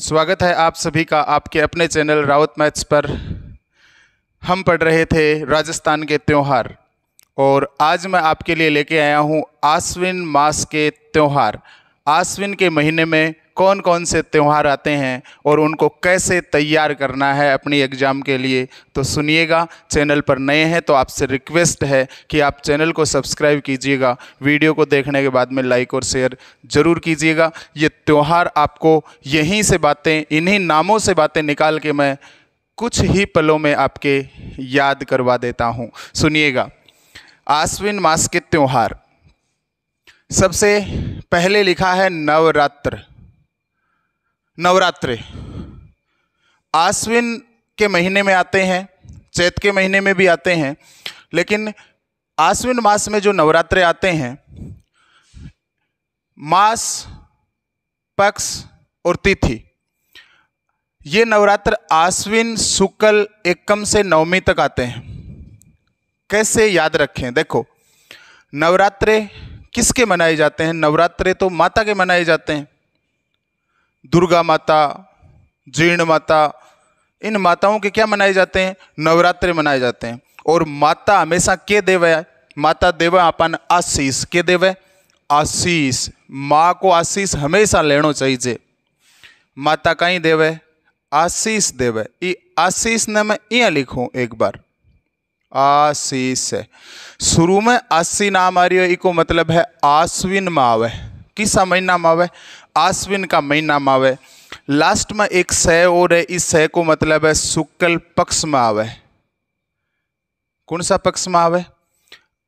स्वागत है आप सभी का आपके अपने चैनल रावत मैथ्स पर हम पढ़ रहे थे राजस्थान के त्यौहार और आज मैं आपके लिए लेके आया हूँ आश्विन मास के त्यौहार आश्विन के महीने में कौन कौन से त्यौहार आते हैं और उनको कैसे तैयार करना है अपनी एग्ज़ाम के लिए तो सुनिएगा चैनल पर नए हैं तो आपसे रिक्वेस्ट है कि आप चैनल को सब्सक्राइब कीजिएगा वीडियो को देखने के बाद में लाइक और शेयर ज़रूर कीजिएगा ये त्यौहार आपको यहीं से बातें इन्हीं नामों से बातें निकाल के मैं कुछ ही पलों में आपके याद करवा देता हूँ सुनिएगा आश्विन मास के त्यौहार सबसे पहले लिखा है नवरात्र नवरात्र आश्विन के महीने में आते हैं चैत के महीने में भी आते हैं लेकिन आश्विन मास में जो नवरात्रे आते हैं मास पक्ष और तिथि ये नवरात्र आश्विन शुक्ल एकम से नवमी तक आते हैं कैसे याद रखें देखो नवरात्र किसके मनाए जाते हैं नवरात्र तो माता के मनाए जाते हैं दुर्गा माता जीर्ण माता इन माताओं के क्या मनाए जाते हैं नवरात्रे मनाए जाते हैं और माता हमेशा के देव है माता देव अपन आशीष के देव है आशीष माँ को आशीष हमेशा लेनो चाहिए माता ही देव है आशीष देव है ये आशीष ने मैं यहाँ लिखूँ एक बार आशीष है शुरू में आशी नाम आ रही है इको मतलब है आश्विन माव है किसा महीना में आवे आश्विन का महीना में आवे लास्ट में एक सह और है इस सह को मतलब है शुक्ल पक्ष में आवे कौन सा पक्ष में आवे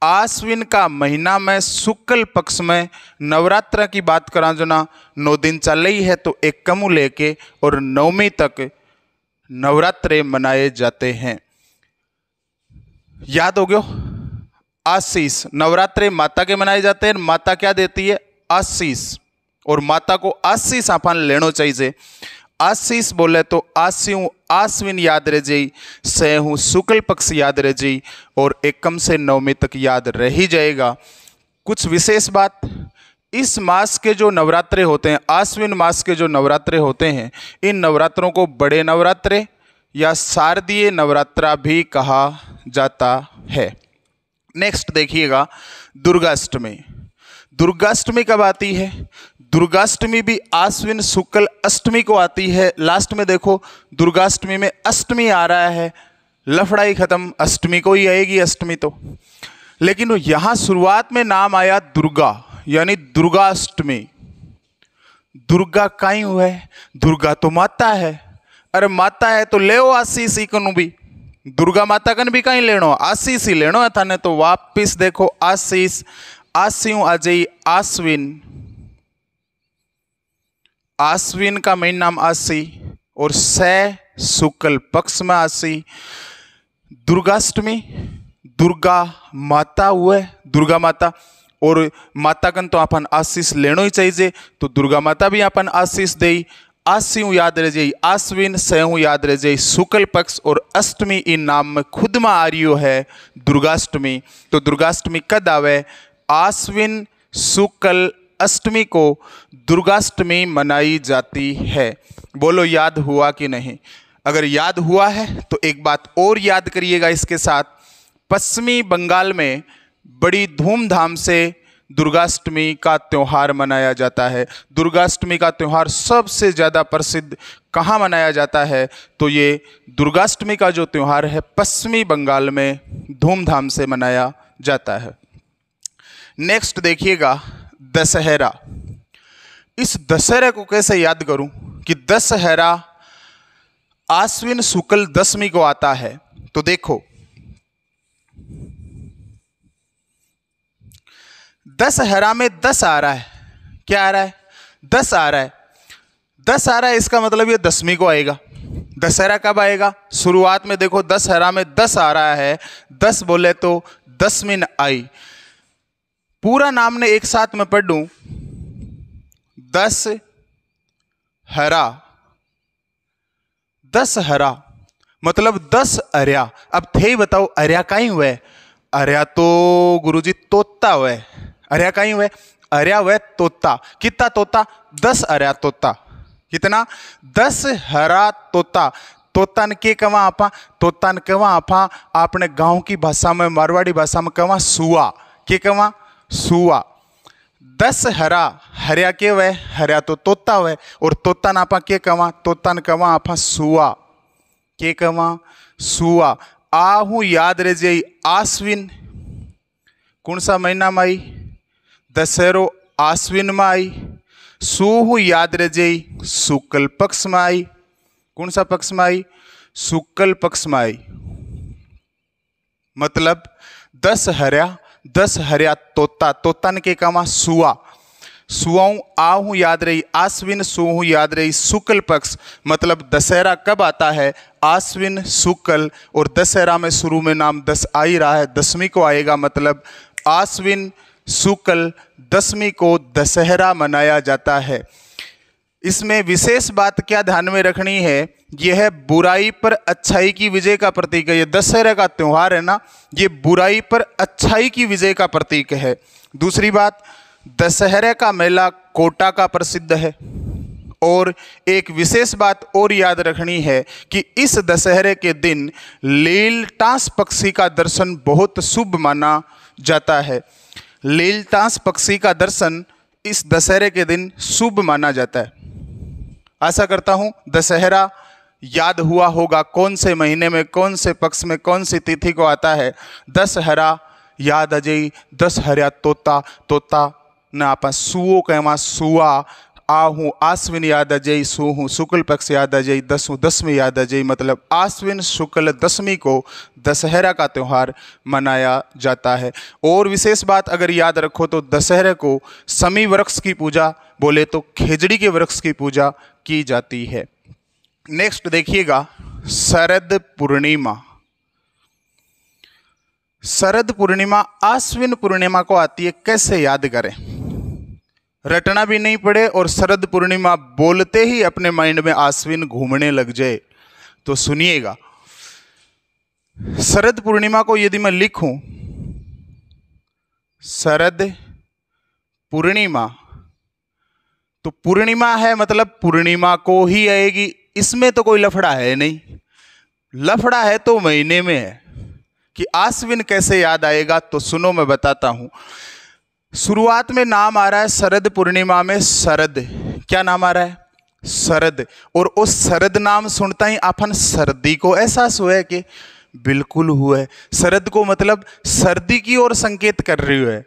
आश्विन का महीना में शुक्ल पक्ष में नवरात्र की बात करा जो ना नौ दिन चल रही है तो एक कमु लेके और नवमी तक नवरात्रे मनाए जाते हैं याद हो गयो आशीष नवरात्रे माता के मनाए जाते हैं माता क्या देती है आशीष और माता को आशीष આપવાનું लेना चाहिए आशीष बोले तो आशी हूँ आश्विन याद रह जाई से हूँ शुक्ल पक्ष याद रह जाई और एकम से नवमी तक याद रह ही जाएगा कुछ विशेष बात इस मास के जो नवरात्रे होते हैं आश्विन मास के जो नवरात्रे होते हैं इन नवरात्रों को बड़े नवरात्रे या शारदीय नवरात्रा भी कहा जाता है नेक्स्ट देखिएगा दुर्गाष्टमी दुर्गाष्टमी कब आती है दुर्गाष्टमी भी आश्विन शुक्ल अष्टमी को आती है लास्ट में देखो दुर्गाष्टमी में अष्टमी आ रहा है लफड़ाई ख़त्म अष्टमी को ही आएगी अष्टमी तो लेकिन यहां शुरुआत में नाम आया दुर्गा यानी दुर्गाष्टमी दुर्गा काई हुआ है दुर्गा तो माता है अरे माता है तो ले आशीष ही कनु भी दुर्गा माता कन भी कहीं लेनो आशीष ही लेनो था ने तो वापिस देखो आशीष आसियों आजयी आश्विन आश्विन का महीना नाम आसी और स शुक्ल पक्ष में आसी दुर्गाष्टमी दुर्गा माता हुए दुर्गा माता और माता कन तो अपन आशीष लेनो ही चाहिए तो दुर्गा माता भी अपन आशीष दे आशी याद रह जाए आश्विन हूँ याद रह जाए शुक्ल पक्ष और अष्टमी इन नाम में खुद में आ रही है दुर्गाष्टमी तो दुर्गाष्टमी कद आवे आश्विन शुक्ल अष्टमी को दुर्गाष्टमी मनाई जाती है बोलो याद हुआ कि नहीं अगर याद हुआ है तो एक बात और याद करिएगा इसके साथ पश्चिमी बंगाल में बड़ी धूमधाम से दुर्गाष्टमी का त्यौहार मनाया जाता है दुर्गाष्टमी का त्यौहार सबसे ज़्यादा प्रसिद्ध कहाँ मनाया जाता है तो ये दुर्गाष्टमी का जो त्यौहार है पश्चिमी बंगाल में धूमधाम से मनाया जाता है नेक्स्ट देखिएगा दशहरा इस दशहरे को कैसे याद करूं कि दशहरा आश्विन शुक्ल दसवीं को आता है तो देखो दशहरा में दस आ रहा है क्या आ रहा है दस आ रहा है दस आ रहा है इसका मतलब ये दसवीं को आएगा दशहरा कब आएगा शुरुआत में देखो दशहरा में दस आ रहा है दस बोले तो दसवीं आई पूरा नाम ने एक साथ में पढ़ लू दस हरा दस हरा मतलब दस अरिया अब थे ही बताओ अरिया का ही हुए अरिया तो गुरुजी तोता हुए अरिया का ही हुए अरिया हुए तोता कितना तोता दस अरिया तोता कितना दस हरा तोता तोता ने के कवा आपा तोता ने कवा आपा आपने गांव की भाषा में मारवाड़ी भाषा में कवा सुआ के कवा सुआ दस हरा हरिया के वह हरिया तो तोता वह और तोता आप के कवा तोता न कवा आपा सुआ के कवा सुआ आहू याद रह जाई आश्विन कौन सा महीना में आई दशहरो आश्विन में आई याद रह जाई शुक्ल पक्ष में आई कौन सा पक्ष में आई शुक्ल पक्ष में आई मतलब दस हरिया दस हरिया तोता ने के कमा सुआ आ आहूँ याद रही आश्विन सुहूँ याद रही शुक्ल पक्ष मतलब दशहरा कब आता है आश्विन शुक्ल और दशहरा में शुरू में नाम दस आ ही रहा है दसवीं को आएगा मतलब आश्विन शुक्ल दसवीं को दशहरा मनाया जाता है इसमें विशेष बात क्या ध्यान में रखनी है यह बुराई पर अच्छाई की विजय का प्रतीक है ये दशहरा का त्यौहार है ना ये बुराई पर अच्छाई की विजय का प्रतीक है दूसरी बात दशहरे का मेला कोटा का प्रसिद्ध है और एक विशेष बात और याद रखनी है कि इस दशहरे के दिन लीलटांस पक्षी का दर्शन बहुत शुभ माना जाता है लीलटांस पक्षी का दर्शन इस दशहरे के दिन शुभ माना जाता है आशा करता हूँ दशहरा याद हुआ होगा कौन से महीने में कौन से पक्ष में कौन सी तिथि को आता है दशहरा याद अजय दशहरा तोता तोता न आप सुओ कहवा सुआ आहू आश्विन याद अजय सूहू शुक्ल पक्ष याद अजय दसू दसवीं याद अजय मतलब आश्विन शुक्ल दसवीं को दशहरा का त्यौहार मनाया जाता है और विशेष बात अगर याद रखो तो दशहरे को समी वृक्ष की पूजा बोले तो खेजड़ी के वृक्ष की पूजा की जाती है नेक्स्ट देखिएगा शरद पूर्णिमा शरद पूर्णिमा आश्विन पूर्णिमा को आती है कैसे याद करें रटना भी नहीं पड़े और शरद पूर्णिमा बोलते ही अपने माइंड में आश्विन घूमने लग जाए तो सुनिएगा शरद पूर्णिमा को यदि मैं लिखूं शरद पूर्णिमा तो पूर्णिमा है मतलब पूर्णिमा को ही आएगी इसमें तो कोई लफड़ा है नहीं लफड़ा है तो महीने में है कि आश्विन कैसे याद आएगा तो सुनो मैं बताता हूं शुरुआत में नाम आ रहा है शरद पूर्णिमा में शरद क्या नाम आ रहा है शरद और उस शरद नाम सुनता ही अपन सर्दी को एहसास हुआ है कि बिल्कुल हुआ है शरद को मतलब सर्दी की ओर संकेत कर रही है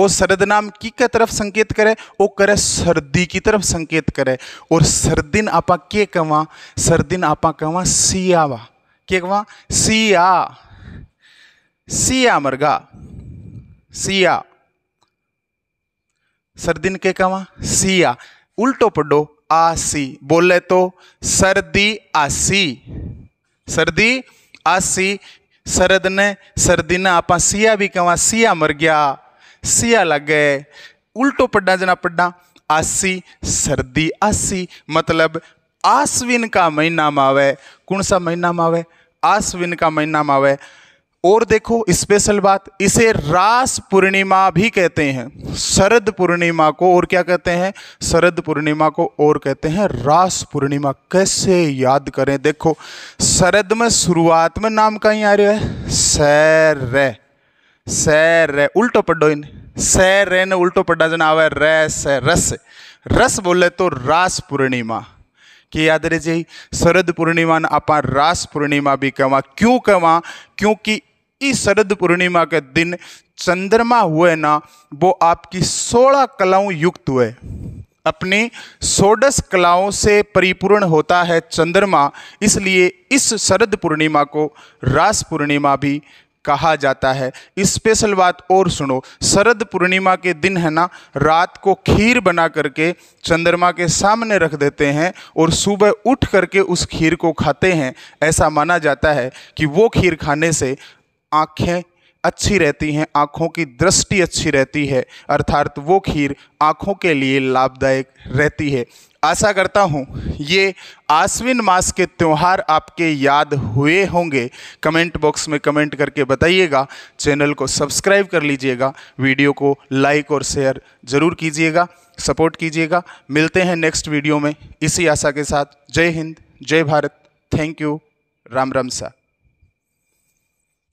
वो सरद नाम की के तरफ संकेत करे वो करे सर्दी की तरफ संकेत करे और सर्दिन आप के कहवा सर्दिन आपा कहवा सियावा के कहवा सिया सिया मरगा सिया सर्दिन के कहवा सिया उल्टो पढ़ो आसी बोले तो सर्दी आसी सर्दी आसी सरद ने सर्दी ने आप सिया भी कहवा सिया मर गया सिया लग गए उल्टो पड्डा जना पड्डा आसी सर्दी आसी मतलब आसविन का महीना में आवे कौन सा महीना में आवे आसविन का महीना में आवे और देखो स्पेशल बात इसे रास पूर्णिमा भी कहते हैं शरद पूर्णिमा को और क्या कहते हैं शरद पूर्णिमा को और कहते हैं रास पूर्णिमा कैसे याद करें देखो शरद में शुरुआत में नाम कहीं आ रहा है सर सैर उल्टो पढ़ो इन सैर रे ने उल्टो पढ़ा जन आवे रे से रस रस बोले तो रास पूर्णिमा कि याद जी शरद पूर्णिमा ने आप रास पूर्णिमा भी कहवा क्यों कहवा क्योंकि इस शरद पूर्णिमा के दिन चंद्रमा हुए ना वो आपकी सोलह कलाओं युक्त हुए अपनी सोडस कलाओं से परिपूर्ण होता है चंद्रमा इसलिए इस शरद पूर्णिमा को रास पूर्णिमा भी कहा जाता है स्पेशल बात और सुनो शरद पूर्णिमा के दिन है ना रात को खीर बना करके चंद्रमा के सामने रख देते हैं और सुबह उठ करके उस खीर को खाते हैं ऐसा माना जाता है कि वो खीर खाने से आँखें अच्छी रहती हैं आँखों की दृष्टि अच्छी रहती है अर्थात वो खीर आँखों के लिए लाभदायक रहती है आशा करता हूँ ये आश्विन मास के त्यौहार आपके याद हुए होंगे कमेंट बॉक्स में कमेंट करके बताइएगा चैनल को सब्सक्राइब कर लीजिएगा वीडियो को लाइक और शेयर ज़रूर कीजिएगा सपोर्ट कीजिएगा मिलते हैं नेक्स्ट वीडियो में इसी आशा के साथ जय हिंद जय भारत थैंक यू राम राम सा